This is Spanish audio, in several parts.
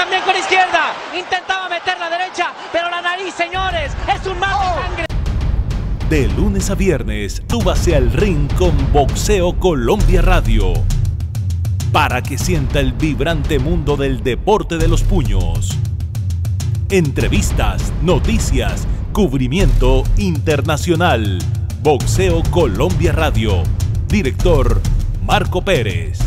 también con izquierda. Intentaba meter la derecha, pero la nariz, señores, es un mal de oh. sangre. De lunes a viernes, súbase al ring con Boxeo Colombia Radio. Para que sienta el vibrante mundo del deporte de los puños. Entrevistas, noticias, cubrimiento internacional. Boxeo Colombia Radio. Director Marco Pérez.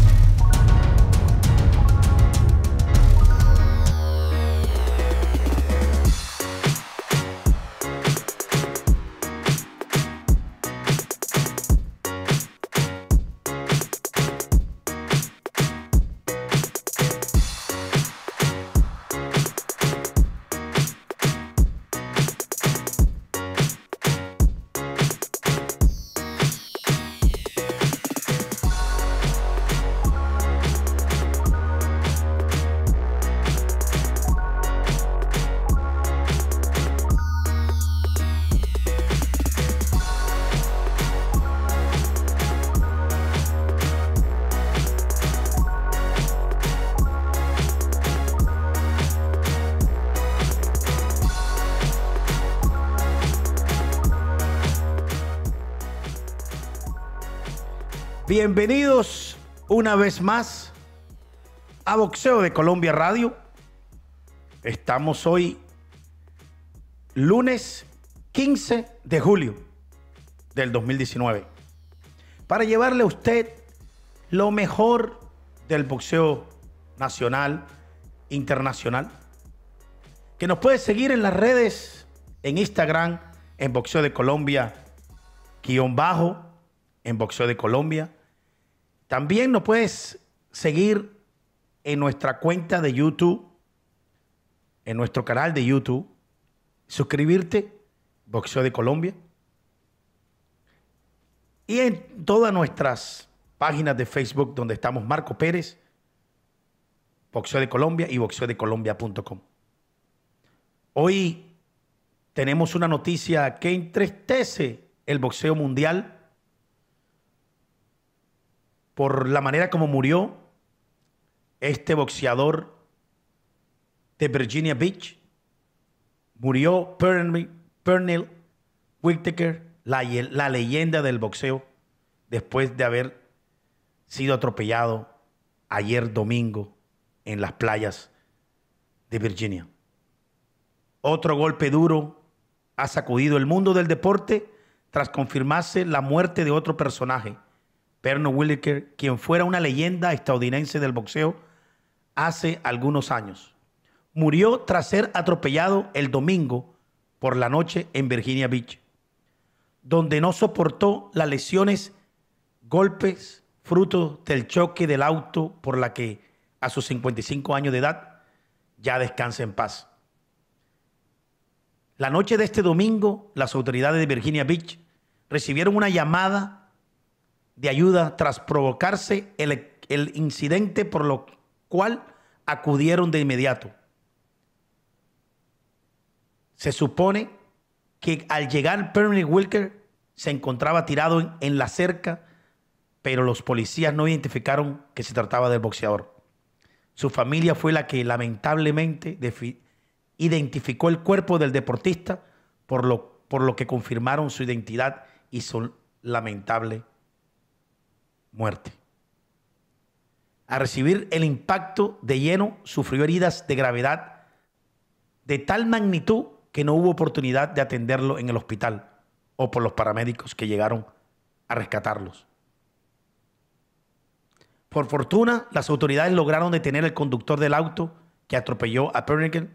Bienvenidos una vez más a Boxeo de Colombia Radio. Estamos hoy lunes 15 de julio del 2019 para llevarle a usted lo mejor del boxeo nacional, internacional, que nos puede seguir en las redes, en Instagram, en Boxeo de Colombia, guión bajo, en Boxeo de Colombia. También nos puedes seguir en nuestra cuenta de YouTube, en nuestro canal de YouTube, suscribirte, Boxeo de Colombia, y en todas nuestras páginas de Facebook donde estamos Marco Pérez, Boxeo de Colombia y boxeodecolombia.com. Hoy tenemos una noticia que entristece el boxeo mundial por la manera como murió este boxeador de Virginia Beach. Murió Pernell, Whitaker, la leyenda del boxeo, después de haber sido atropellado ayer domingo en las playas de Virginia. Otro golpe duro ha sacudido el mundo del deporte tras confirmarse la muerte de otro personaje Perno Wilker, quien fuera una leyenda estadounidense del boxeo hace algunos años. Murió tras ser atropellado el domingo por la noche en Virginia Beach, donde no soportó las lesiones, golpes, fruto del choque del auto por la que a sus 55 años de edad ya descansa en paz. La noche de este domingo, las autoridades de Virginia Beach recibieron una llamada de ayuda tras provocarse el, incidente por lo cual acudieron de inmediato. Se supone que al llegar Perry Wilker se encontraba tirado en, la cerca, pero los policías no identificaron que se trataba del boxeador. Su familia fue la que lamentablemente identificó el cuerpo del deportista, por lo, por lo que confirmaron su identidad y su lamentable muerte. Al recibir el impacto de lleno, sufrió heridas de gravedad de tal magnitud que no hubo oportunidad de atenderlo en el hospital o por los paramédicos que llegaron a rescatarlos. Por fortuna, las autoridades lograron detener al conductor del auto que atropelló a Pernigan,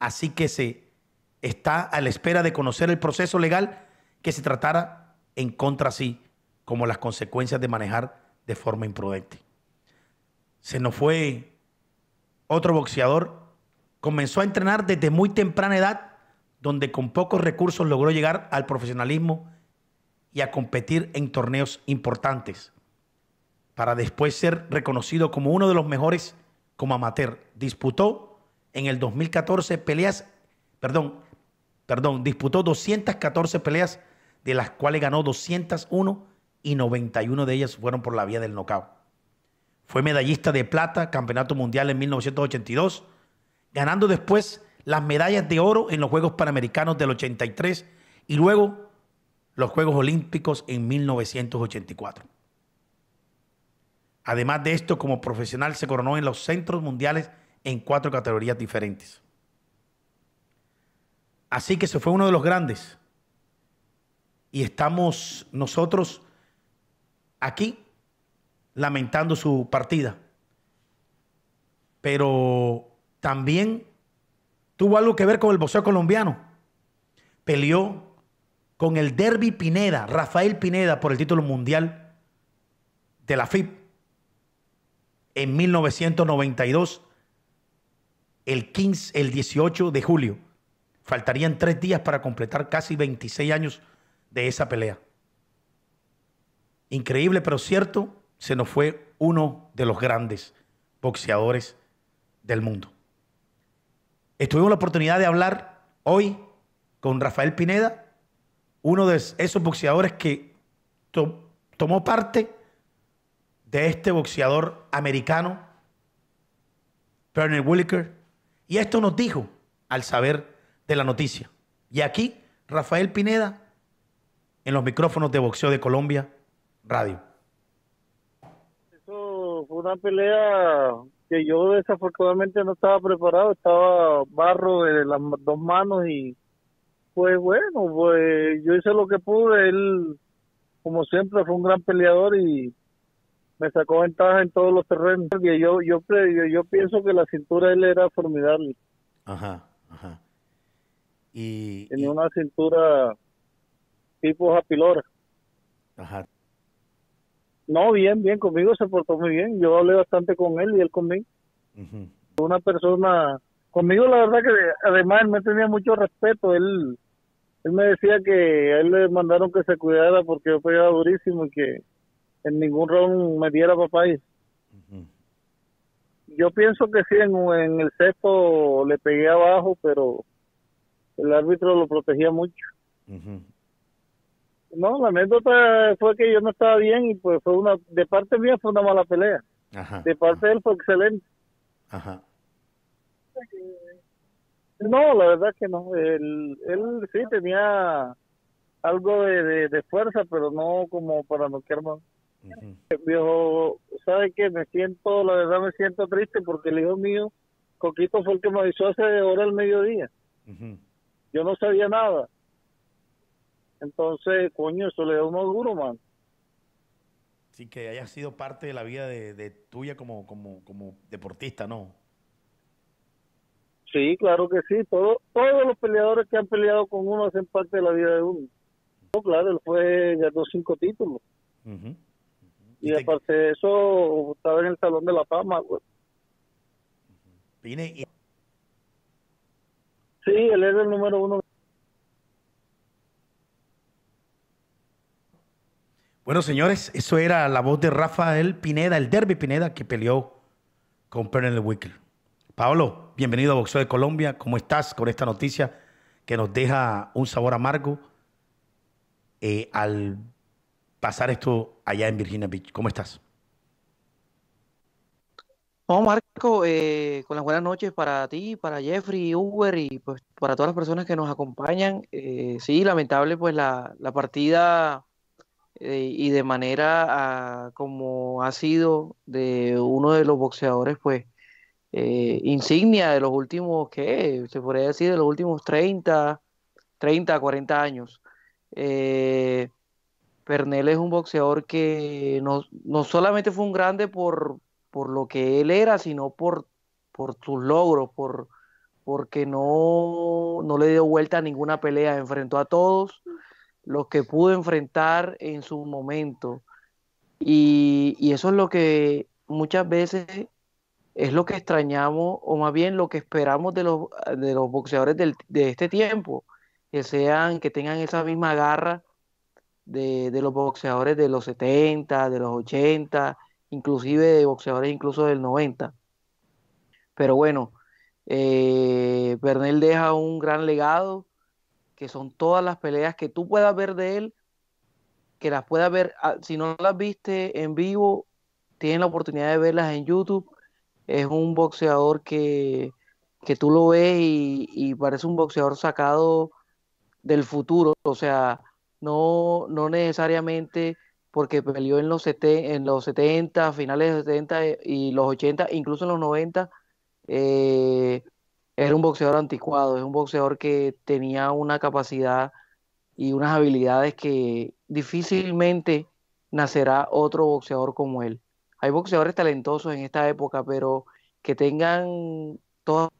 así que se está a la espera de conocer el proceso legal que se tratara en contra sí como las consecuencias de manejar de forma imprudente. Se nos fue otro boxeador, comenzó a entrenar desde muy temprana edad, donde con pocos recursos logró llegar al profesionalismo y a competir en torneos importantes, para después ser reconocido como uno de los mejores como amateur. Disputó en el 2014 peleas, perdón, perdón, disputó 214 peleas, de las cuales ganó 201 y 91 de ellas fueron por la vía del nocao Fue medallista de plata, campeonato mundial en 1982, ganando después las medallas de oro en los Juegos Panamericanos del 83 y luego los Juegos Olímpicos en 1984. Además de esto, como profesional se coronó en los centros mundiales en cuatro categorías diferentes. Así que se fue uno de los grandes. Y estamos nosotros aquí lamentando su partida. Pero también tuvo algo que ver con el boxeo colombiano. Peleó con el Derby Pineda, Rafael Pineda, por el título mundial de la FIP. en 1992, el 18 de julio. Faltarían tres días para completar casi 26 años de esa pelea. Increíble, pero cierto, se nos fue uno de los grandes boxeadores del mundo. Estuvimos la oportunidad de hablar hoy con Rafael Pineda, uno de esos boxeadores que tomó parte de este boxeador americano, Bernard Williker, y esto nos dijo al saber de la noticia. Y aquí, Rafael Pineda, en los micrófonos de Boxeo de Colombia, Radio. Eso fue una pelea que yo desafortunadamente no estaba preparado, estaba barro de las dos manos y pues bueno, pues yo hice lo que pude, él como siempre fue un gran peleador y me sacó ventaja en todos los terrenos. Yo, yo, yo, yo pienso que la cintura de él era formidable. Ajá, ajá. Y, Tenía una cintura tipo Japilora. Ajá. No, bien, bien, conmigo se portó muy bien. Yo hablé bastante con él y él conmigo. Una persona, conmigo la verdad que además él me tenía mucho respeto. Él, él me decía que a él le mandaron que se cuidara porque yo pegaba durísimo y que en ningún round me diera papá, Yo pienso que sí, en, en el sexto le pegué abajo, pero el árbitro lo protegía mucho. No, la anécdota fue que yo no estaba bien y pues fue una, de parte mía fue una mala pelea. de parte de él fue excelente. Ajá. No, la verdad que no. Él, sí tenía algo de, fuerza, pero no como para no quedar -huh. Dijo, ¿sabe qué? Me siento, la verdad me siento triste porque el hijo mío, Coquito, fue el que me avisó hace hora al mediodía. Yo no sabía nada. Entonces, coño, eso le da uno duro, man. Sí, que haya sido parte de la vida de, tuya como, como, como deportista, ¿no? Sí, claro que sí. Todo, todos los peleadores que han peleado con uno hacen parte de la vida de uno. claro, él fue, ganó cinco títulos. Y, aparte de eso, estaba en el Salón de la Fama, güey. Vine Sí, él era el número uno Bueno, señores, eso era la voz de Rafael Pineda, el Derby Pineda, que peleó con Pernell Wickel. Pablo, bienvenido a Boxeo de Colombia. ¿Cómo estás con esta noticia que nos deja un sabor amargo eh, al pasar esto allá en Virginia Beach? ¿Cómo estás? No, Marco, eh, con las buenas noches para ti, para Jeffrey, Uber y pues para todas las personas que nos acompañan. Eh, sí, lamentable pues la, la partida eh, y de manera ah, como ha sido de uno de los boxeadores, pues, eh, insignia de los últimos, ¿qué? Se podría decir de los últimos 30, 30, 40 años. Eh, Pernel es un boxeador que no, solamente fue un grande por, por, lo que él era, sino por, por sus logros, porque no, no le dio vuelta a ninguna pelea, enfrentó a todos los que pudo enfrentar en su momento. Y, eso es lo que muchas veces es lo que extrañamos, o más bien lo que esperamos de los, de los boxeadores del, de este tiempo, que sean, que tengan esa misma garra de, los boxeadores de los 70, de los 80, inclusive de boxeadores incluso del 90. Pero bueno, eh, Bernal deja un gran legado, que son todas las peleas que tú puedas ver de él, que las puedas ver, ah, si no las viste en vivo, tienes la oportunidad de verlas en YouTube. Es un boxeador que, que tú lo ves y, parece un boxeador sacado del futuro, o sea, no, no necesariamente porque peleó en los, en los 70, finales de los 70 eh, y los 80, incluso en los 90, eh, era un boxeador anticuado, es un boxeador que tenía una capacidad y unas habilidades que difícilmente nacerá otro boxeador como él. Hay boxeadores talentosos en esta época, pero que tengan todo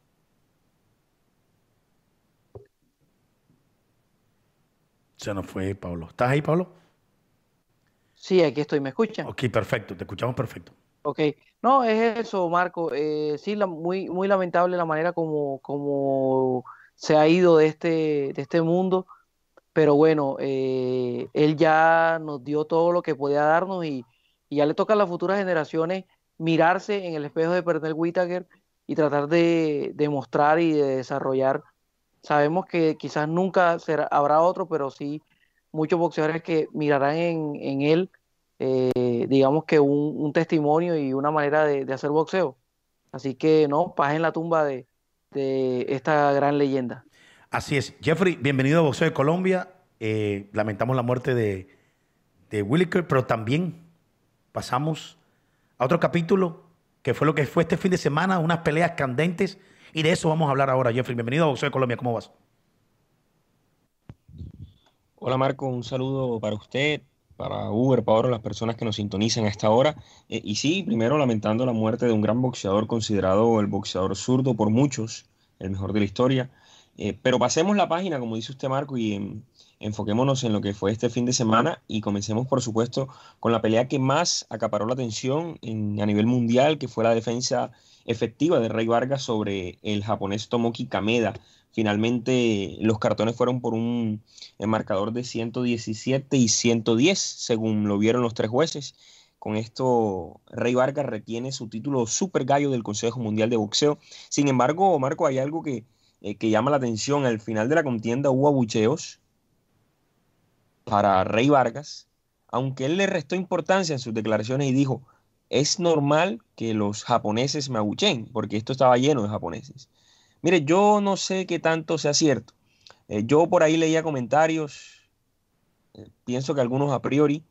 Se nos fue Pablo. ¿Estás ahí, Pablo? Sí, aquí estoy. ¿Me escuchan? Ok, perfecto. Te escuchamos perfecto. Ok. No, es eso, Marco. Eh, sí, la, muy, muy lamentable la manera como, como se ha ido de este, de este mundo, pero bueno, eh, él ya nos dio todo lo que podía darnos y, ya le toca a las futuras generaciones mirarse en el espejo de Pernell Whitaker y tratar de, demostrar mostrar y de desarrollar. Sabemos que quizás nunca será, habrá otro, pero sí muchos boxeadores que mirarán en, en él eh, digamos que un, testimonio y una manera de, hacer boxeo. Así que no, paz en la tumba de, esta gran leyenda. Así es. Jeffrey, bienvenido a Boxeo de Colombia. Eh, lamentamos la muerte de, de Williker, pero también pasamos a otro capítulo que fue lo que fue este fin de semana, unas peleas candentes. Y de eso vamos a hablar ahora, Jeffrey. Bienvenido a Boxeo de Colombia. ¿Cómo vas? Hola Marco, un saludo para usted, para Uber, para ahora las personas que nos sintonizan a esta hora. Eh, y sí, primero lamentando la muerte de un gran boxeador considerado el boxeador zurdo por muchos, el mejor de la historia. Eh, pero pasemos la página, como dice usted Marco, y em, enfoquémonos en lo que fue este fin de semana y comencemos, por supuesto, con la pelea que más acaparó la atención a nivel mundial, que fue la defensa efectiva de Rey Vargas sobre el japonés Tomoki Kameda Finalmente, los cartones fueron por un marcador de 117 y 110, según lo vieron los tres jueces. Con esto, Rey Vargas retiene su título Super Gallo del Consejo Mundial de Boxeo. Sin embargo, Marco, hay algo eh, que, llama la atención. Al final de la contienda hubo abucheos para Rey Vargas, aunque él le restó importancia en sus declaraciones y dijo, es normal que los japoneses me abucheen, porque esto estaba lleno de japoneses. Mire, yo no sé qué tanto sea cierto. Eh, yo por ahí leía comentarios, eh, pienso que algunos a priori,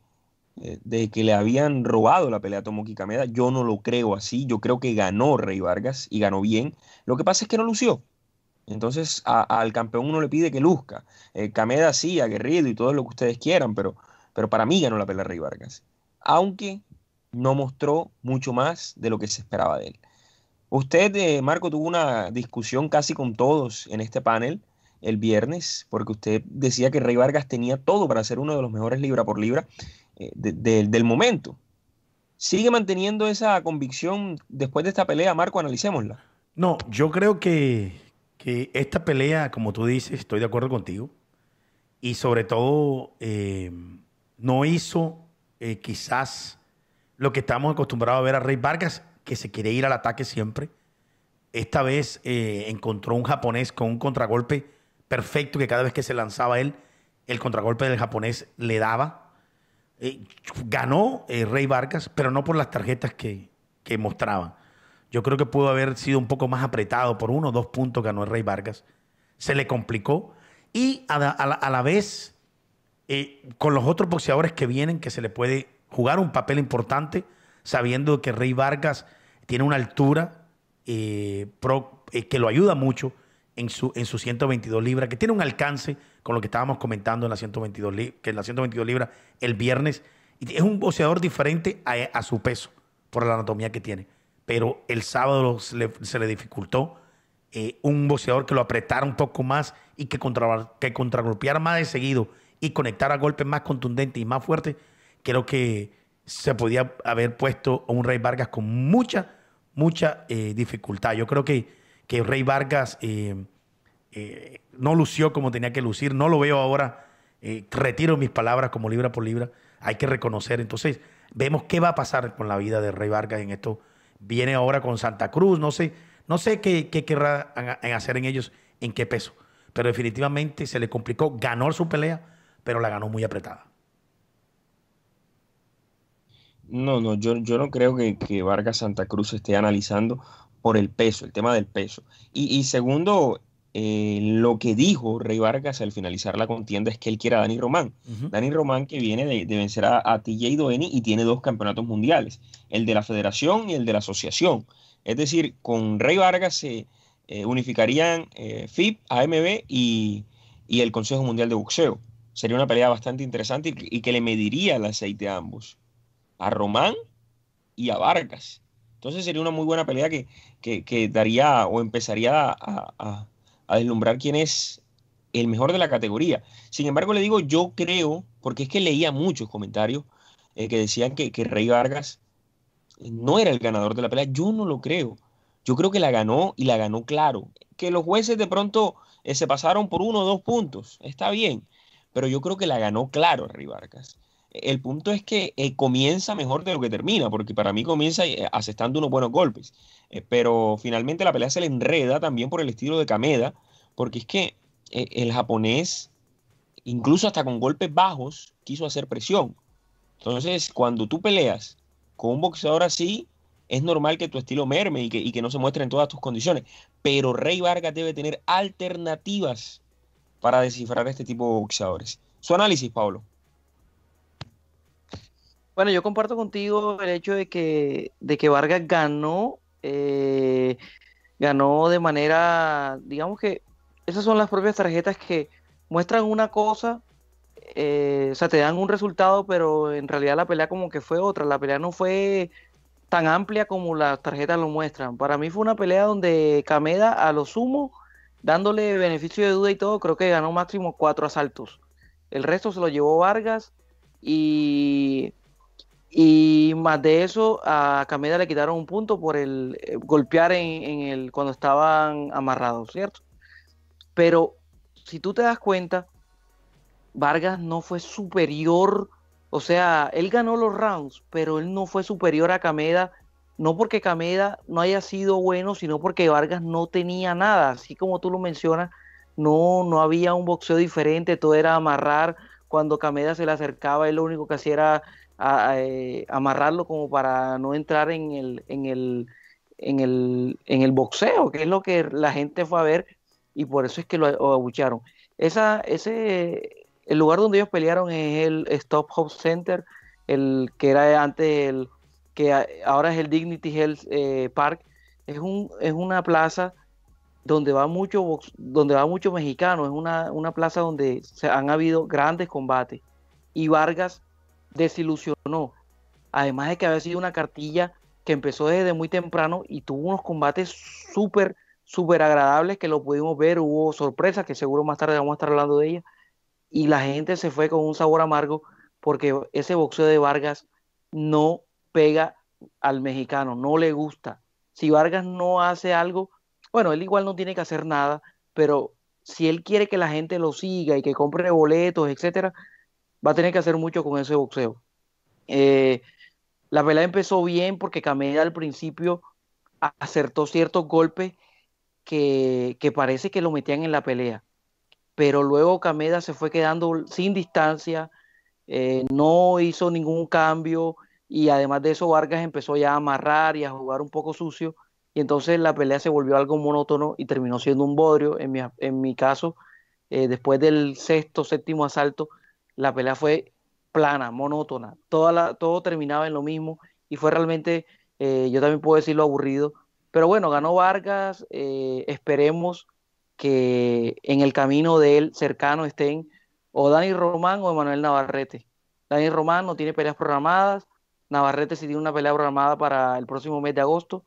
eh, de que le habían robado la pelea a Tomoki Kameda. Yo no lo creo así. Yo creo que ganó Rey Vargas y ganó bien. Lo que pasa es que no lució. Entonces al campeón uno le pide que luzca. Kameda sí, aguerrido y todo lo que ustedes quieran, pero, pero para mí ganó la pelea Rey Vargas. Aunque no mostró mucho más de lo que se esperaba de él. Usted, eh, Marco, tuvo una discusión casi con todos en este panel el viernes, porque usted decía que Rey Vargas tenía todo para ser uno de los mejores libra por libra eh, del momento. ¿Sigue manteniendo esa convicción después de esta pelea, Marco? Analicémosla. No, yo creo que, esta pelea, como tú dices, estoy de acuerdo contigo. Y sobre todo, eh, no hizo quizás lo que estamos acostumbrados a ver a Rey Vargas que se quiere ir al ataque siempre. Esta vez eh, encontró un japonés con un contragolpe perfecto que cada vez que se lanzaba él, el contragolpe del japonés le daba. Eh, ganó eh, Rey Vargas, pero no por las tarjetas que, mostraba. Yo creo que pudo haber sido un poco más apretado por uno o dos puntos ganó Rey Vargas. Se le complicó y a la, vez con los otros boxeadores que vienen que se le puede jugar un papel importante sabiendo que Rey Vargas tiene una altura eh, eh, que lo ayuda mucho en su, en 122 libras, que tiene un alcance con lo que estábamos comentando en la 122, que en la 122 libras el viernes. Es un boxeador diferente a, su peso por la anatomía que tiene. Pero el sábado se le, dificultó. Eh, un boxeador que lo apretara un poco más y que, que contragolpeara más de seguido y conectara golpes más contundentes y más fuertes, creo que se podía haber puesto a un Rey Vargas con mucha mucha eh, dificultad. Yo creo que, que Rey Vargas eh, eh, no lució como tenía que lucir, no lo veo ahora, retiro mis palabras como libra por libra, hay que reconocer. Entonces, vemos qué va a pasar con la vida de Rey Vargas en esto. Viene ahora con Santa Cruz, no sé, no sé qué, querrá en hacer en ellos, en qué peso, pero definitivamente se le complicó, ganó su pelea, pero la ganó muy apretada. No, no, yo, no creo que, Vargas Santa Cruz esté analizando por el peso, el tema del peso. Y, segundo, eh, lo que dijo Rey Vargas al finalizar la contienda es que él quiere a Dani Román. Dani Román que viene de, vencer a, a TJ Doeni y tiene dos campeonatos mundiales, el de la federación y el de la asociación. Es decir, con Rey Vargas se eh, unificarían eh, FIP, AMB y, y, el Consejo Mundial de Boxeo. Sería una pelea bastante interesante y que le mediría el aceite a ambos a Román y a Vargas. Entonces sería una muy buena pelea que, daría o empezaría a, deslumbrar quién es el mejor de la categoría. Sin embargo, le digo, yo creo, porque es que leía muchos comentarios eh, que decían que, Rey Vargas eh, no era el ganador de la pelea. Yo no lo creo. Yo creo que la ganó y la ganó claro. Que los jueces de pronto eh, se pasaron por uno o dos puntos. Está bien. Pero yo creo que la ganó claro Rey Vargas el punto es que eh, comienza mejor de lo que termina, porque para mí comienza eh, aceptando unos buenos golpes. Eh, pero finalmente la pelea se le enreda también por el estilo de Kameda, porque es que el japonés, incluso hasta con golpes bajos, quiso hacer presión. Entonces, cuando tú peleas con un boxeador así, es normal que tu estilo merme y que, y que no se muestre en todas tus condiciones. Pero Rey Vargas debe tener alternativas para descifrar este tipo de boxeadores. Su análisis, Pablo. Bueno, yo comparto contigo el hecho de que, de que Vargas ganó, eh, ganó de manera, digamos que esas son las propias tarjetas que muestran una cosa, eh, o sea, te dan un resultado, pero en realidad la pelea como que fue otra, la pelea no fue tan amplia como las tarjetas lo muestran. Para mí fue una pelea donde Cameda a lo sumo, dándole beneficio de duda y todo, creo que ganó máximo cuatro asaltos. El resto se lo llevó Vargas y y más de eso, a Cameda le quitaron un punto por el eh, golpear en, el, cuando estaban amarrados, ¿cierto? Pero si tú te das cuenta, Vargas no fue superior, o sea, él ganó los rounds, pero él no fue superior a Cameda, no porque Cameda no haya sido bueno, sino porque Vargas no tenía nada, así como tú lo mencionas, no, no había un boxeo diferente, todo era amarrar, cuando Cameda se le acercaba, él lo único que hacía era a, eh, amarrarlo como para no entrar en el, en el, en, el, en, el, boxeo, que es lo que la gente fue a ver y por eso es que lo abucharon. Esa, ese, el lugar donde ellos pelearon es el Stop Hop Center, el que era antes el que ahora es el Dignity Health eh, Park. Es, un, es una plaza donde va mucho donde va mucho mexicano, es una, una plaza donde se han habido grandes combates. Y Vargas desilusionó. Además de que había sido una cartilla que empezó desde muy temprano y tuvo unos combates súper, súper agradables que lo pudimos ver. Hubo sorpresas que seguro más tarde vamos a estar hablando de ella. Y la gente se fue con un sabor amargo porque ese boxeo de Vargas no pega al mexicano, no le gusta. Si Vargas no hace algo, bueno, él igual no tiene que hacer nada, pero si él quiere que la gente lo siga y que compre boletos, etcétera, va a tener que hacer mucho con ese boxeo. Eh, la pelea empezó bien porque Cameda al principio acertó ciertos golpes que, parece que lo metían en la pelea. Pero luego Cameda se fue quedando sin distancia, eh, no hizo ningún cambio y además de eso Vargas empezó ya a amarrar y a jugar un poco sucio y entonces la pelea se volvió algo monótono y terminó siendo un bodrio. En mi, caso, eh, después del sexto, séptimo asalto, la pelea fue plana, monótona, toda todo terminaba en lo mismo y fue realmente, eh, yo también puedo decirlo aburrido, pero bueno, ganó Vargas, eh, esperemos que en el camino de él cercano estén o Dani Román o Emanuel Navarrete. Dani Román no tiene peleas programadas, Navarrete sí tiene una pelea programada para el próximo mes de agosto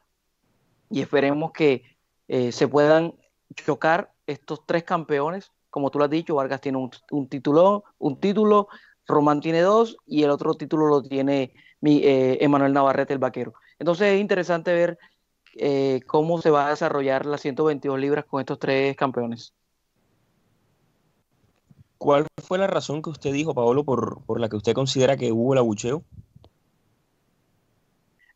y esperemos que eh, se puedan chocar estos tres campeones como tú lo has dicho, Vargas tiene un, título, un título, Román tiene dos y el otro título lo tiene eh, Emanuel Navarrete, el vaquero. Entonces es interesante ver eh, cómo se va a desarrollar las 122 libras con estos tres campeones. ¿Cuál fue la razón que usted dijo, Paolo, por, por la que usted considera que hubo el abucheo?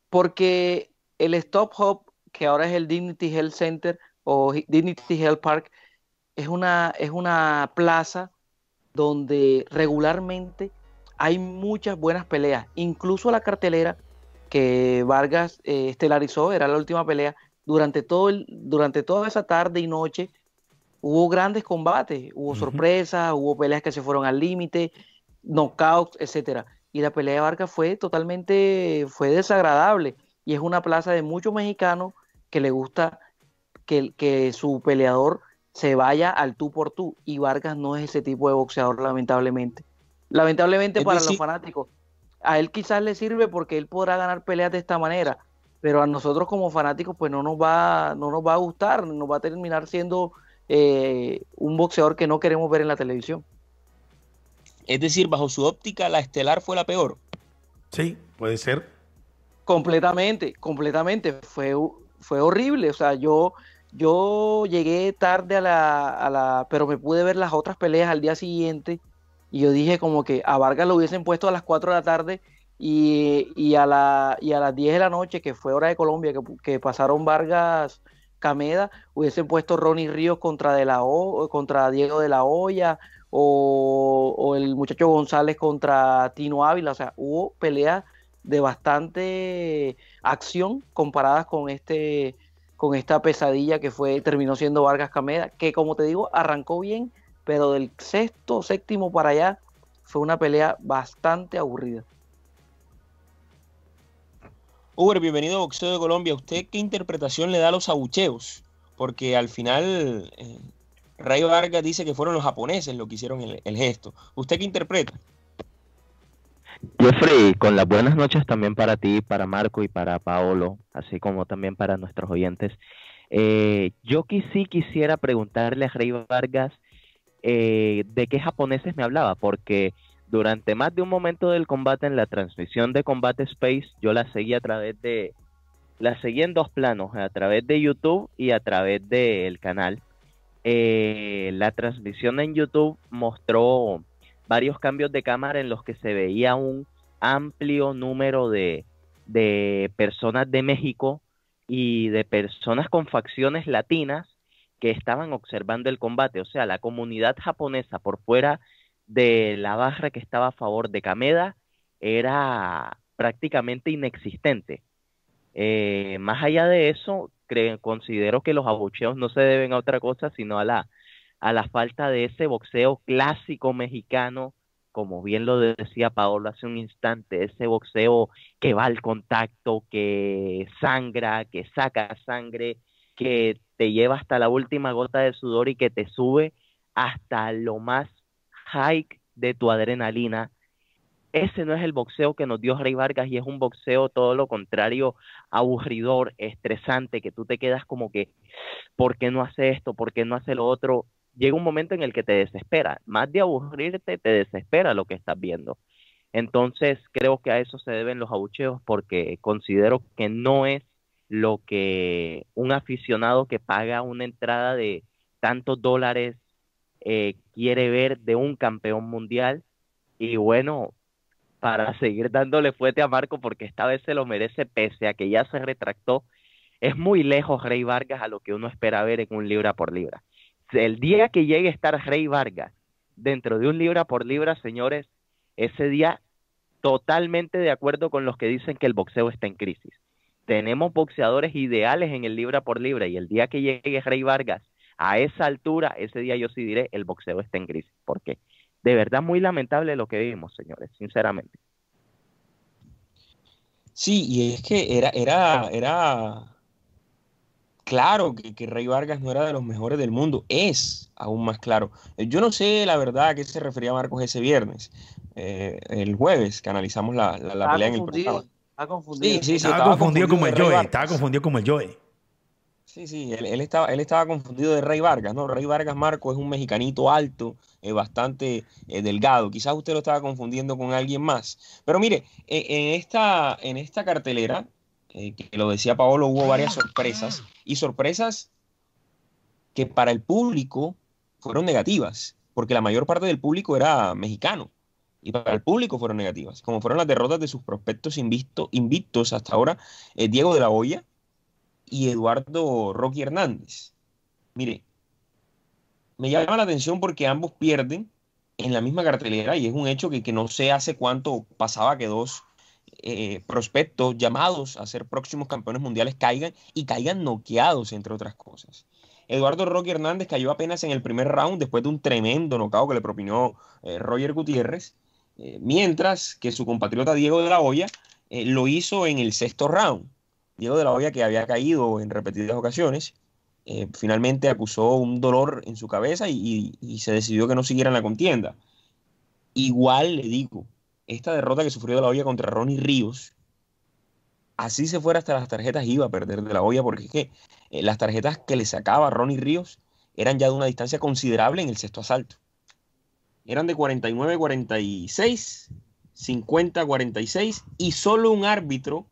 Porque el Stop Hop, que ahora es el Dignity Health Center o Dignity Health Park, es una, es una plaza donde regularmente hay muchas buenas peleas. Incluso la cartelera que Vargas eh, estelarizó, era la última pelea, durante, todo el, durante toda esa tarde y noche hubo grandes combates, hubo sorpresas, hubo peleas que se fueron al límite, knockouts, etcétera. Y la pelea de Vargas fue totalmente, fue desagradable. Y es una plaza de muchos mexicanos que le gusta que, que su peleador se vaya al tú por tú. Y Vargas no es ese tipo de boxeador, lamentablemente. Lamentablemente para los fanáticos. A él quizás le sirve porque él podrá ganar peleas de esta manera, pero a nosotros como fanáticos pues no nos va, no nos va a gustar, nos va a terminar siendo eh, un boxeador que no queremos ver en la televisión. Es decir, bajo su óptica, la estelar fue la peor. Sí, puede ser. Completamente, completamente. Fue, fue horrible. O sea, yo yo llegué tarde a la, a la, pero me pude ver las otras peleas al día siguiente y yo dije como que a Vargas lo hubiesen puesto a las 4 de la tarde y, a, la, y a las 10 de la noche, que fue hora de Colombia, que, pasaron Vargas Cameda, hubiesen puesto Ronnie Ríos contra, de la contra Diego de la Hoya o, o, el muchacho González contra Tino Ávila. O sea, hubo peleas de bastante acción comparadas con este con esta pesadilla que fue terminó siendo Vargas Cameda, que como te digo, arrancó bien, pero del sexto, séptimo para allá fue una pelea bastante aburrida. Uber, bienvenido a Boxeo de Colombia. ¿Usted qué interpretación le da a los abucheos? Porque al final eh, Rayo Vargas dice que fueron los japoneses los que hicieron el gesto. ¿Usted qué interpreta? Jeffrey, con las buenas noches también para ti, para Marco y para Paolo, así como también para nuestros oyentes. Eh, yo sí quisiera preguntarle a Rey Vargas eh, de qué japoneses me hablaba, porque durante más de un momento del combate en la transmisión de Combate Space, yo la seguí a través de, la seguí en dos planos, a través de YouTube y a través del canal. Eh, la transmisión en YouTube mostró varios cambios de cámara en los que se veía un amplio número de, personas de México y de personas con facciones latinas que estaban observando el combate. O sea, la comunidad japonesa por fuera de la barra que estaba a favor de Kameda era prácticamente inexistente. Eh, más allá de eso, considero que los abucheos no se deben a otra cosa, sino a la a la falta de ese boxeo clásico mexicano, como bien lo decía Paolo hace un instante, ese boxeo que va al contacto, que sangra, que saca sangre, que te lleva hasta la última gota de sudor y que te sube hasta lo más high de tu adrenalina. Ese no es el boxeo que nos dio Rey Vargas y es un boxeo todo lo contrario, aburridor, estresante, que tú te quedas como que, ¿por qué no hace esto? ¿Por qué no hace lo otro? llega un momento en el que te desespera. Más de aburrirte, te desespera lo que estás viendo. Entonces, creo que a eso se deben los abucheos porque considero que no es lo que un aficionado que paga una entrada de tantos dólares eh, quiere ver de un campeón mundial. Y bueno, para seguir dándole fuerte a Marco porque esta vez se lo merece pese a que ya se retractó, es muy lejos Rey Vargas a lo que uno espera ver en un libra por libra el día que llegue a estar Rey Vargas dentro de un libra por libra, señores, ese día totalmente de acuerdo con los que dicen que el boxeo está en crisis. Tenemos boxeadores ideales en el libra por libra y el día que llegue Rey Vargas a esa altura, ese día yo sí diré el boxeo está en crisis. Porque de verdad muy lamentable lo que vimos, señores, sinceramente. Sí, y es que era, era, era claro que, Rey Vargas no era de los mejores del mundo, es aún más claro. Eh, yo no sé la verdad a qué se refería Marcos ese viernes, eh, el jueves que analizamos la, pelea en el programa. Está confundido. Sí, sí, sí, estaba, confundido, como el Joey, estaba confundido como el Joey. Sí, sí, él, estaba, él estaba confundido de Rey Vargas, ¿no? Rey Vargas Marco es un mexicanito alto, eh, bastante delgado. Quizás usted lo estaba confundiendo con alguien más. Pero mire, en esta, en esta cartelera eh, que lo decía Paolo, hubo varias sorpresas y sorpresas que para el público fueron negativas, porque la mayor parte del público era mexicano y para el público fueron negativas, como fueron las derrotas de sus prospectos invicto, invictos hasta ahora, eh, Diego de la Hoya y Eduardo Rocky Hernández. Mire, me llama la atención porque ambos pierden en la misma cartelera y es un hecho que, que no sé hace cuánto pasaba que dos eh, prospectos llamados a ser próximos campeones mundiales caigan y caigan noqueados, entre otras cosas. Eduardo Roque Hernández cayó apenas en el primer round después de un tremendo nocao que le propinó eh, Roger Gutiérrez, eh, mientras que su compatriota Diego de la Hoya lo hizo en el sexto round. Diego de la Hoya, que había caído en repetidas ocasiones, finalmente acusó un dolor en su cabeza y, y se decidió que no siguiera en la contienda. Igual le digo, esta derrota que sufrió la olla contra Ronnie Ríos, así se fuera hasta las tarjetas, iba a perder de la olla, porque es que eh, las tarjetas que le sacaba Ronnie Ríos eran ya de una distancia considerable en el sexto asalto. Eran de 49-46, 50-46, y solo un árbitro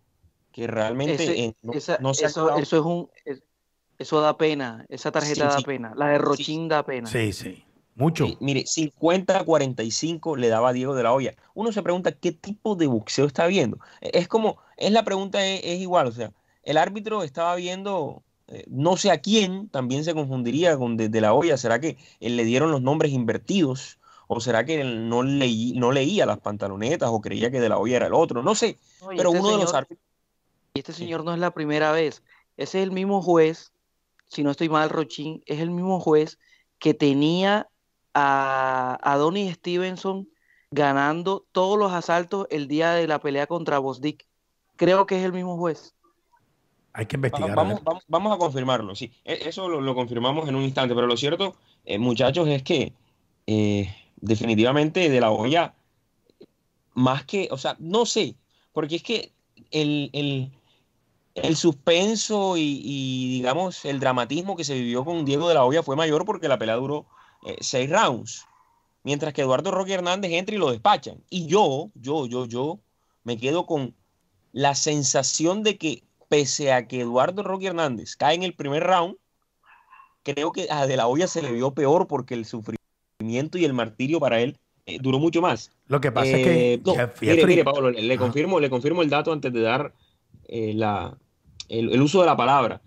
que realmente eh, no, se eso, eso, es un. eso da pena, esa tarjeta da pena, la de Rochín da pena. Sí, sí. Mucho. mire, 50-45 le daba Diego de la Olla Uno se pregunta qué tipo de boxeo está viendo. E, es como, es la pregunta, e, es, igual. O sea, el árbitro estaba viendo eh, no sé a quién, también se confundiría con de, la Olla ¿Será que le dieron los nombres invertidos? ¿O será que él no, leí, no leía las pantalonetas o creía que de la Olla era el otro? No sé. pero este uno de los Y este señor no es la primera vez. Ese es el mismo juez, si no estoy mal, Rochín, es el mismo juez que tenía a, Donnie Stevenson ganando todos los asaltos el día de la pelea contra Bosdick. Creo que es el mismo juez. Hay que investigar. Vamos, a confirmarlo, sí. E, eso lo, confirmamos en un instante, pero lo cierto, eh, muchachos, es que eh, definitivamente de la olla, más que, o sea, no sé, porque es que el, suspenso y, digamos, el dramatismo que se vivió con Diego de la olla fue mayor porque la pelea duró eh, seis rounds. Mientras que Eduardo Rocky Hernández entra y lo despachan. Y yo, yo, yo, yo, me quedo con la sensación de que, pese a que Eduardo Rocky Hernández cae en el primer round, creo que a De La olla se le vio peor porque el sufrimiento y el martirio para él eh, duró mucho más. Lo que pasa es que. Eh, mire, Pablo, le, confirmo, le confirmo el dato antes de dar el, uso de la palabra.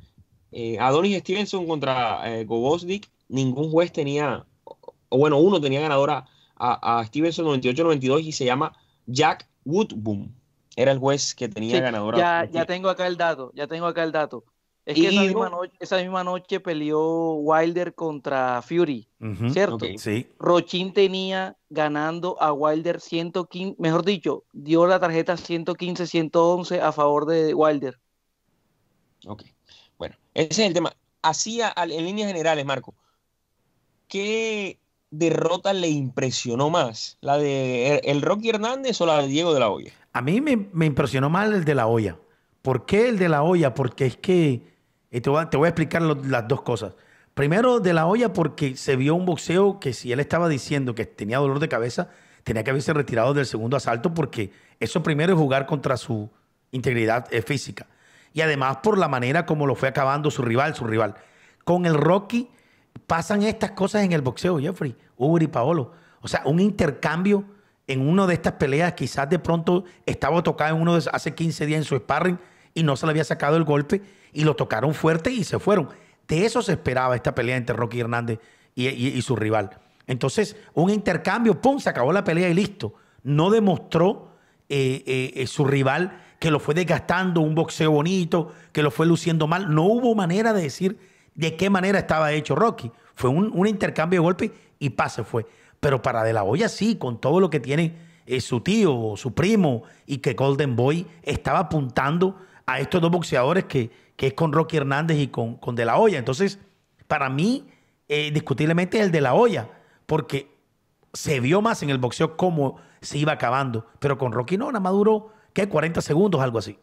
Adonis Stevenson contra Gobosdik ningún juez tenía, o bueno, uno tenía ganadora a, a Stevenson 98-92 y se llama Jack Woodboom. Era el juez que tenía ganador ganadora. Ya, ya tengo acá el dato, ya tengo acá el dato. Es que esa misma, noche, peleó Wilder contra Fury, ¿cierto? Sí. Rochin tenía ganando a Wilder 115, mejor dicho, dio la tarjeta 115-111 a favor de Wilder. Ok, bueno, ese es el tema. hacía en líneas generales, Marco, qué derrota le impresionó más? ¿La de er-, el Rocky Hernández o la de Diego de la Hoya? A mí me, impresionó más el de la Hoya. ¿Por qué el de la Hoya? Porque es que te voy, a, explicar las dos cosas. Primero, de la Hoya porque se vio un boxeo que si él estaba diciendo que tenía dolor de cabeza, tenía que haberse retirado del segundo asalto porque eso primero es jugar contra su integridad eh, física. Y además por la manera como lo fue acabando su rival, su rival. Con el Rocky pasan estas cosas en el boxeo, Jeffrey, Uber y Paolo. O sea, un intercambio en una de estas peleas, quizás de pronto estaba tocado en uno de hace 15 días en su sparring y no se le había sacado el golpe y lo tocaron fuerte y se fueron. De eso se esperaba esta pelea entre Rocky Hernández y, su rival. Entonces, un intercambio, ¡pum! Se acabó la pelea y listo. No demostró eh, eh, eh, su rival que lo fue desgastando, un boxeo bonito, que lo fue luciendo mal. No hubo manera de decir de qué manera estaba hecho Rocky. Fue un, intercambio de golpes y pase fue. Pero para De La Hoya sí, con todo lo que tiene eh, su tío, o su primo, y que Golden Boy estaba apuntando a estos dos boxeadores que, que es con Rocky Hernández y con, con De La Hoya. Entonces, para mí, eh, discutiblemente es el De La Hoya, porque se vio más en el boxeo cómo se iba acabando. Pero con Rocky no, nada más duró, ¿qué? 40 segundos, algo así.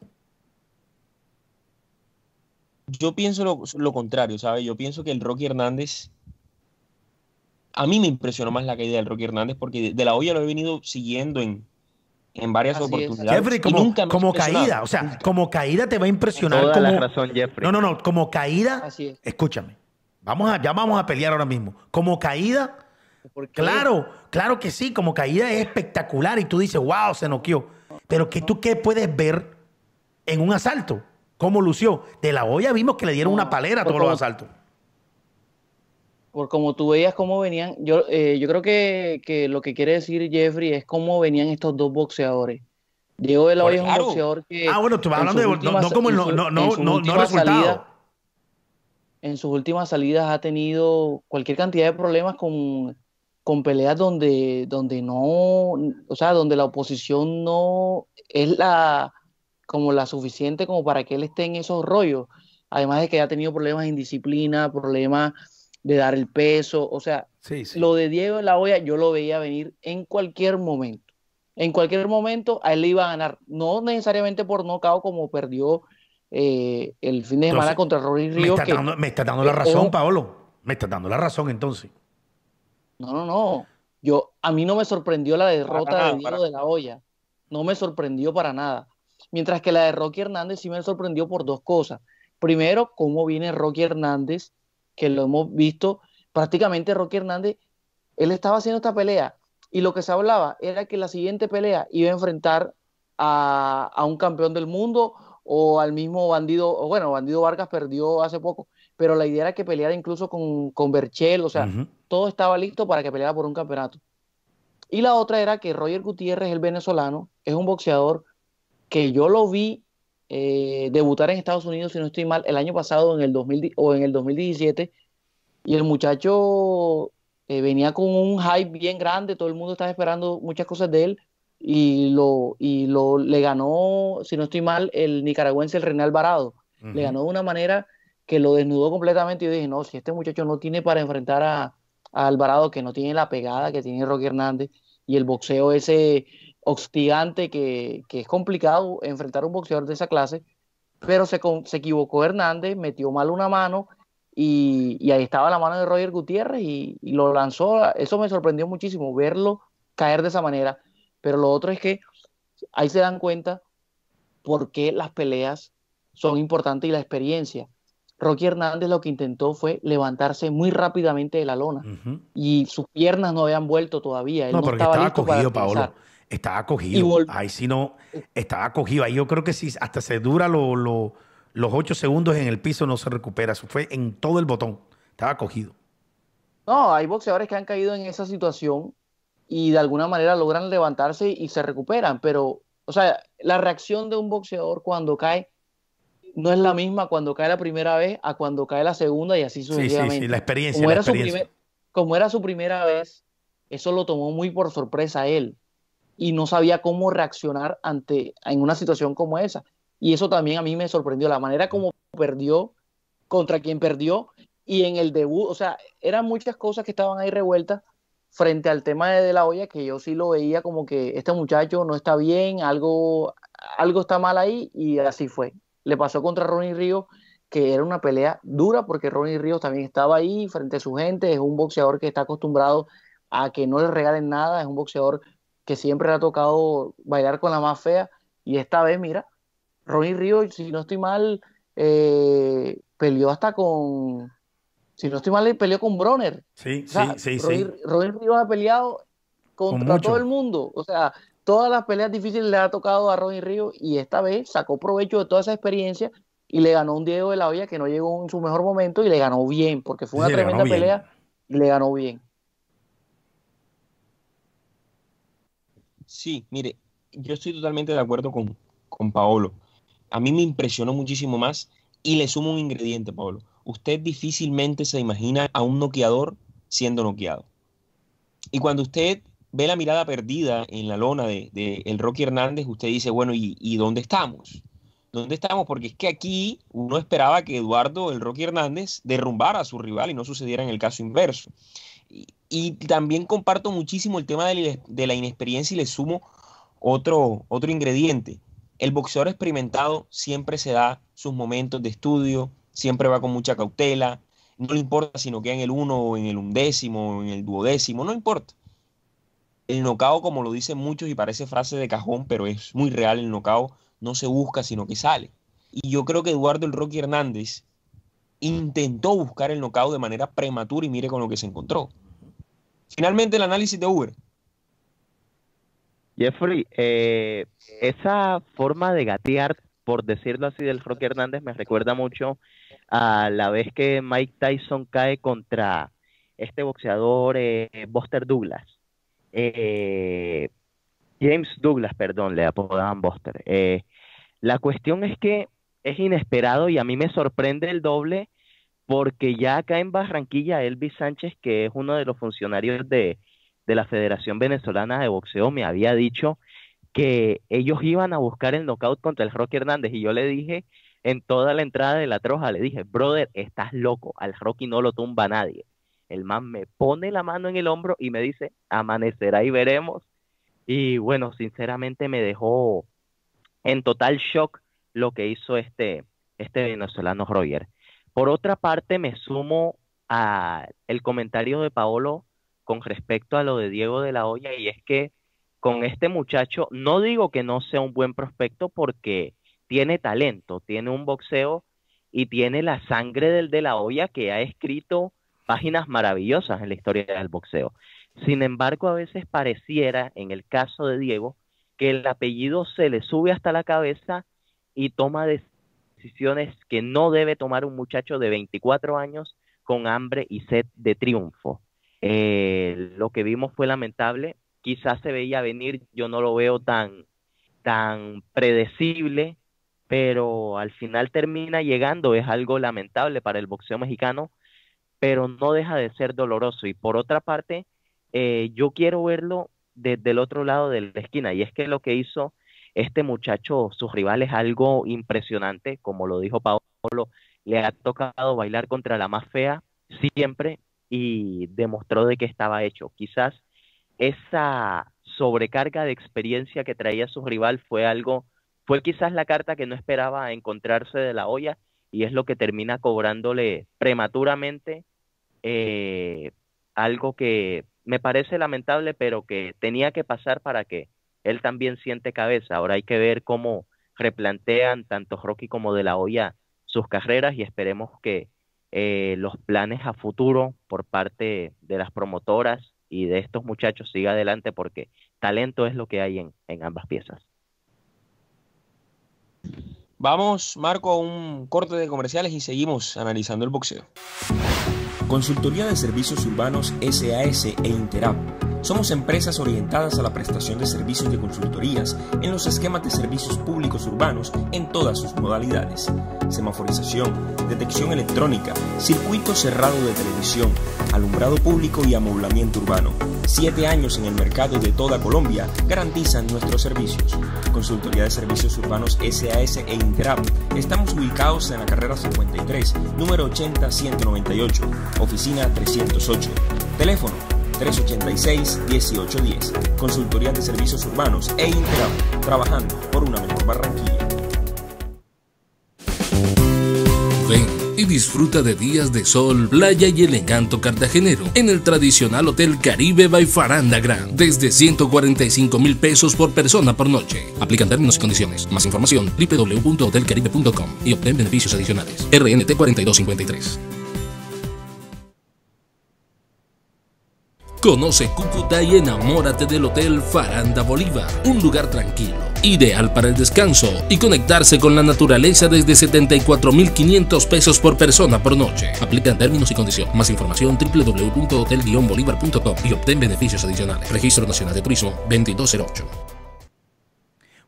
Yo pienso lo, contrario, ¿sabes? Yo pienso que el Rocky Hernández. A mí me impresionó más la caída del Rocky Hernández porque de, la olla lo he venido siguiendo en, varias oportunidades. Jeffrey, como, caída, o sea, como caída te va a impresionar. como, la razón, Jeffrey. No, no, no, como caída. Escúchame, vamos a, ya vamos a pelear ahora mismo. Como caída, claro, claro que sí, como caída es espectacular y tú dices, wow, se noqueó. Pero que tú qué puedes ver en un asalto? ¿Cómo lució? De la olla vimos que le dieron una palera a todos los asaltos. Por como tú veías cómo venían, yo, eh, yo creo que, lo que quiere decir Jeffrey es cómo venían estos dos boxeadores. Diego de la pues olla es un boxeador que. Ah, bueno, tú vas hablando de. no, como el, no, no, no, en sus últimas salidas ha tenido cualquier cantidad de problemas con, peleas donde, donde no. O sea, donde la oposición no es la como la suficiente como para que él esté en esos rollos. Además de que ha tenido problemas de indisciplina, problemas de dar el peso. O sea, lo de Diego en la olla yo lo veía venir en cualquier momento. En cualquier momento a él le iba a ganar. No necesariamente por nocao como perdió eh, el fin de semana contra Rory Ríos. Me está, dando, la eh, razón, eh, Paolo. Me está dando la razón entonces. No, no, no. Yo, a mí no me sorprendió la derrota de Diego de la olla. No me sorprendió para nada. Mientras que la de Rocky Hernández sí me sorprendió por dos cosas. Primero, cómo viene Rocky Hernández, que lo hemos visto prácticamente Rocky Hernández, él estaba haciendo esta pelea y lo que se hablaba era que la siguiente pelea iba a enfrentar a, un campeón del mundo o al mismo bandido, o bueno, bandido Vargas perdió hace poco, pero la idea era que peleara incluso con, con Berchel, o sea, todo estaba listo para que peleara por un campeonato. Y la otra era que Roger Gutiérrez, el venezolano, es un boxeador que yo lo vi eh, debutar en Estados Unidos, si no estoy mal, el año pasado en el 2000, o en el 2017, y el muchacho eh, venía con un hype bien grande, todo el mundo estaba esperando muchas cosas de él, y lo, y lo le ganó, si no estoy mal, el nicaragüense, el René Alvarado Le ganó de una manera que lo desnudó completamente. Y yo dije, no, si este muchacho no tiene para enfrentar a Alvarado, que no tiene la pegada que tiene Rocky Hernández, y el boxeo ese hostigante que, es complicado enfrentar a un boxeador de esa clase, pero se, se equivocó Hernández, metió mal una mano y, ahí estaba la mano de Roger Gutiérrez y, lo lanzó. Eso me sorprendió muchísimo, verlo caer de esa manera. Pero lo otro es que ahí se dan cuenta por qué las peleas son importantes y la experiencia. Rocky Hernández lo que intentó fue levantarse muy rápidamente de la lona y sus piernas no habían vuelto todavía. Él no, porque estaba, cogido, estaba acogido. Ahí sí no, estaba cogido, Ahí yo creo que si hasta se dura los ocho segundos en el piso, no se recupera. Eso fue en todo el botón. Estaba cogido No, hay boxeadores que han caído en esa situación y de alguna manera logran levantarse y se recuperan, pero, o sea, la reacción de un boxeador cuando cae no es la misma cuando cae la primera vez a cuando cae la segunda y así sucesivamente. Sí, sí, la experiencia. Como, era, Su como era su primera vez, eso lo tomó muy por sorpresa él y no sabía cómo reaccionar ante en una situación como esa. Y eso también a mí me sorprendió, la manera como perdió, contra quien perdió y en el debut, o sea, eran muchas cosas que estaban ahí revueltas frente al tema de, de la olla que yo sí lo veía como que este muchacho no está bien, algo algo está mal ahí y así fue. Le pasó contra Ronnie Ríos que era una pelea dura porque Ronnie Ríos también estaba ahí frente a su gente, es un boxeador que está acostumbrado a que no le regalen nada, es un boxeador que siempre le ha tocado bailar con la más fea. Y esta vez, mira, Ronnie Río, si no estoy mal, eh, peleó hasta con. Si no estoy mal, peleó con Broner. Sí, sí, sí. Ronnie, sí. ha peleado contra todo el mundo. O sea, todas las peleas difíciles le ha tocado a Ronnie Río y esta vez sacó provecho de toda esa experiencia y le ganó un Diego de la olla que no llegó en su mejor momento y le ganó bien, porque fue una tremenda pelea y le ganó bien. Sí, mire, yo estoy totalmente de acuerdo con, Paolo. A mí me impresionó muchísimo más y le sumo un ingrediente, Paolo. Usted difícilmente se imagina a un noqueador siendo noqueado. Y cuando usted ve la mirada perdida en la lona de, el Rocky Hernández, usted dice, bueno, ¿y, ¿y, dónde estamos? ¿Dónde estamos? Porque es que aquí uno esperaba que Eduardo, el Rocky Hernández, derrumbara a su rival y no sucediera en el caso inverso. Y y también comparto muchísimo el tema de la inexperiencia y le sumo otro, otro ingrediente. El boxeador experimentado siempre se da sus momentos de estudio, siempre va con mucha cautela, no le importa si no queda en el uno o en el undécimo o en el duodécimo, no importa. El nocao, como lo dicen muchos y parece frase de cajón, pero es muy real, el nocao no se busca sino que sale. Y yo creo que Eduardo el Rocky Hernández intentó buscar el nocao de manera prematura y mire con lo que se encontró. Finalmente, el análisis de Uber. Jeffrey, eh, esa forma de gatear, por decirlo así, del Rocky Hernández me recuerda mucho a la vez que Mike Tyson cae contra este boxeador Boster eh, Buster Douglas. Eh, James Douglas, perdón, le apodaban Buster. la cuestión es que es inesperado y a mí me sorprende el doble porque ya acá en Barranquilla, Elvis Sánchez, que es uno de los funcionarios de, de la Federación Venezolana de Boxeo, me había dicho que ellos iban a buscar el knockout contra el Rocky Hernández y yo le dije en toda la entrada de la troja, le dije, brother, estás loco, al Rocky no lo tumba nadie. El man me pone la mano en el hombro y me dice, amanecerá y veremos. Y bueno, sinceramente me dejó en total shock lo que hizo este, este venezolano Roger. Por otra parte, me sumo a el comentario de Paolo con respecto a lo de Diego de la Hoya y es que con este muchacho no digo que no sea un buen prospecto porque tiene talento, tiene un boxeo y tiene la sangre del de la Hoya que ha escrito páginas maravillosas en la historia del boxeo. Sin embargo, a veces pareciera, en el caso de Diego, que el apellido se le sube hasta la cabeza y toma decisiones que no debe tomar un muchacho de 24 años con hambre y sed de triunfo. Eh, lo que vimos fue lamentable, quizás se veía venir, yo no lo veo tan, tan predecible, pero al final termina llegando, es algo lamentable para el boxeo mexicano, pero no deja de ser doloroso. Y por otra parte, eh, yo quiero verlo desde el otro lado de la esquina, y es que lo que hizo este muchacho, su rival es algo impresionante, como lo dijo Paolo, le ha tocado bailar contra la más fea siempre y demostró de que estaba hecho. Quizás esa sobrecarga de experiencia que traía su rival fue algo, fue quizás la carta que no esperaba encontrarse de la olla y es lo que termina cobrándole prematuramente eh, algo que me parece lamentable, pero que tenía que pasar para que él también siente cabeza. Ahora hay que ver cómo replantean tanto Rocky como de la Hoya sus carreras y esperemos que eh, los planes a futuro por parte de las promotoras y de estos muchachos siga adelante porque talento es lo que hay en, en ambas piezas. Vamos, Marco, a un corte de comerciales y seguimos analizando el boxeo. Consultoría de Servicios Urbanos SAS e Interap somos empresas orientadas a la prestación de servicios de consultorías en los esquemas de servicios públicos urbanos en todas sus modalidades. Semaforización, detección electrónica, circuito cerrado de televisión, alumbrado público y amoblamiento urbano. Siete años en el mercado de toda Colombia garantizan nuestros servicios. Consultoría de Servicios Urbanos SAS e InterAM. Estamos ubicados en la carrera 53, número 80-198, oficina 308. Teléfono 386-1810. Consultoría de Servicios Urbanos e Interam trabajando por una mejor Barranquilla. Ven y disfruta de días de sol, playa y el encanto cartagenero en el tradicional Hotel Caribe by Faranda Grand desde 145 mil pesos por persona por noche. Aplican términos y condiciones. Más información www.hotelcaribe.com y obtén beneficios adicionales. RNT 4253. Conoce Cúcuta y enamórate del Hotel Faranda Bolívar, un lugar tranquilo, ideal para el descanso y conectarse con la naturaleza desde 74.500 pesos por persona por noche. Aplica en términos y condiciones. Más información www.hotel-bolívar.com y obtén beneficios adicionales. Registro Nacional de Turismo 2208.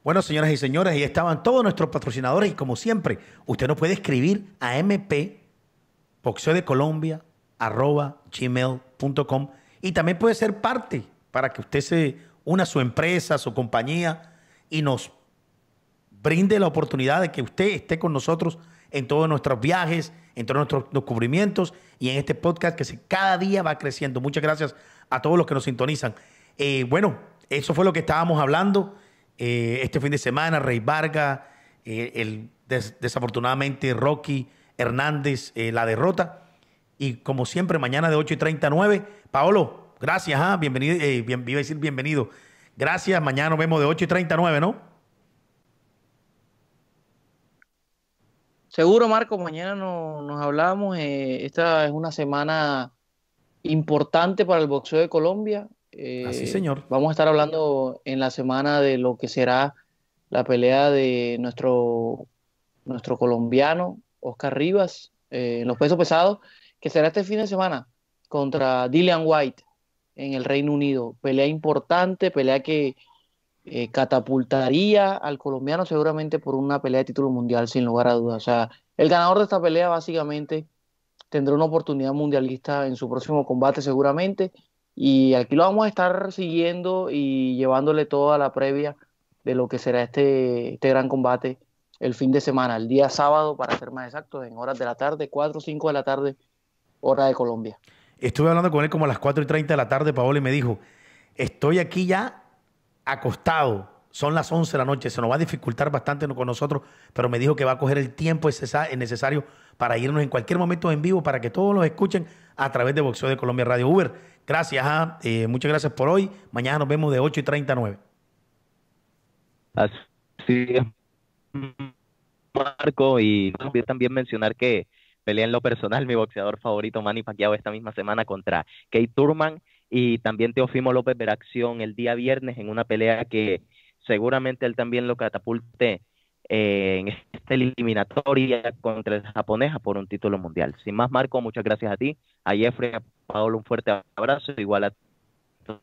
Bueno, señoras y señores, ahí estaban todos nuestros patrocinadores y como siempre, usted nos puede escribir a mp, de Colombia, y también puede ser parte para que usted se una a su empresa, a su compañía y nos brinde la oportunidad de que usted esté con nosotros en todos nuestros viajes, en todos nuestros descubrimientos y en este podcast que se, cada día va creciendo. Muchas gracias a todos los que nos sintonizan. Eh, bueno, eso fue lo que estábamos hablando eh, este fin de semana. Rey Varga, eh, el, desafortunadamente Rocky Hernández, la derrota. Y como siempre, mañana de 8 y 39. Paolo, gracias. Ah, bienvenido, eh, decir bienvenido. Gracias. Mañana nos vemos de 8 y 39, ¿no? Seguro, Marco. Mañana nos hablamos. Eh, esta es una semana importante para el boxeo de Colombia. Eh, Así, señor. Vamos a estar hablando en la semana de lo que será la pelea de nuestro, nuestro colombiano, Oscar Rivas, en los pesos pesados que será este fin de semana contra Dylan White en el Reino Unido. Pelea importante, pelea que eh, catapultaría al colombiano seguramente por una pelea de título mundial, sin lugar a dudas. O sea, el ganador de esta pelea básicamente tendrá una oportunidad mundialista en su próximo combate seguramente. Y aquí lo vamos a estar siguiendo y llevándole toda la previa de lo que será este, este gran combate el fin de semana, el día sábado, para ser más exactos, en horas de la tarde, 4 o 5 de la tarde, hora de Colombia. Estuve hablando con él como a las 4 y 30 de la tarde, Paola, y me dijo, estoy aquí ya acostado, son las 11 de la noche, se nos va a dificultar bastante con nosotros, pero me dijo que va a coger el tiempo necesario para irnos en cualquier momento en vivo, para que todos los escuchen a través de Boxeo de Colombia Radio Uber. Gracias, ah, eh, muchas gracias por hoy. Mañana nos vemos de 8 y 30 a Así es, Marco, y también mencionar que pelea en lo personal, mi boxeador favorito Manny Pacquiao esta misma semana contra Kate Turman y también Teofimo López acción el día viernes en una pelea que seguramente él también lo catapulte eh, en esta eliminatoria contra el japonés por un título mundial. Sin más, Marco, muchas gracias a ti, a Jeffrey, a Paolo, un fuerte abrazo, igual a todo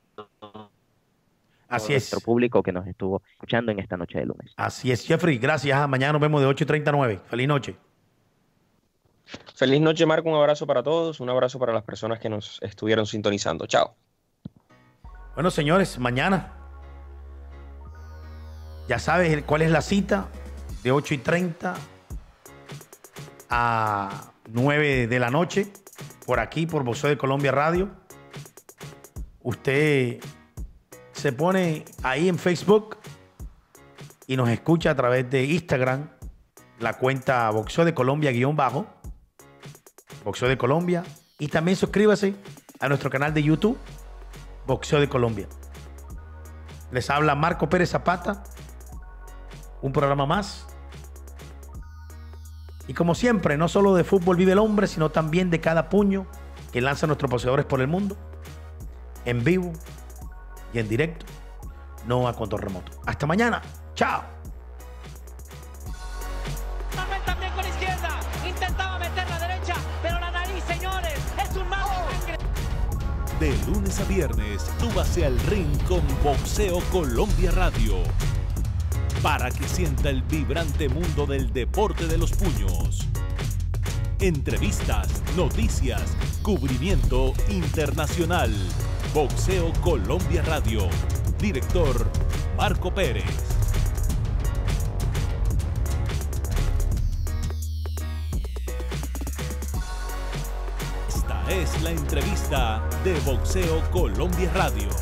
nuestro público que nos estuvo escuchando en esta noche de lunes. Así es, Jeffrey, gracias. Ah, mañana nos vemos de y 8.39. Feliz noche. Feliz noche, Marco. Un abrazo para todos. Un abrazo para las personas que nos estuvieron sintonizando. Chao. Bueno, señores, mañana. Ya sabes cuál es la cita. De 8 y 30 a 9 de la noche. Por aquí, por Boxeo de Colombia Radio. Usted se pone ahí en Facebook y nos escucha a través de Instagram, la cuenta Boxeo de Colombia guión bajo Boxeo de Colombia. Y también suscríbase a nuestro canal de YouTube, Boxeo de Colombia. Les habla Marco Pérez Zapata. Un programa más. Y como siempre, no solo de fútbol vive el hombre, sino también de cada puño que lanzan nuestros poseedores por el mundo, en vivo y en directo, no a control remoto. Hasta mañana. Chao. a viernes, vas al ring con Boxeo Colombia Radio. Para que sienta el vibrante mundo del deporte de los puños. Entrevistas, noticias, cubrimiento internacional. Boxeo Colombia Radio. Director Marco Pérez. es la entrevista de Boxeo Colombia Radio.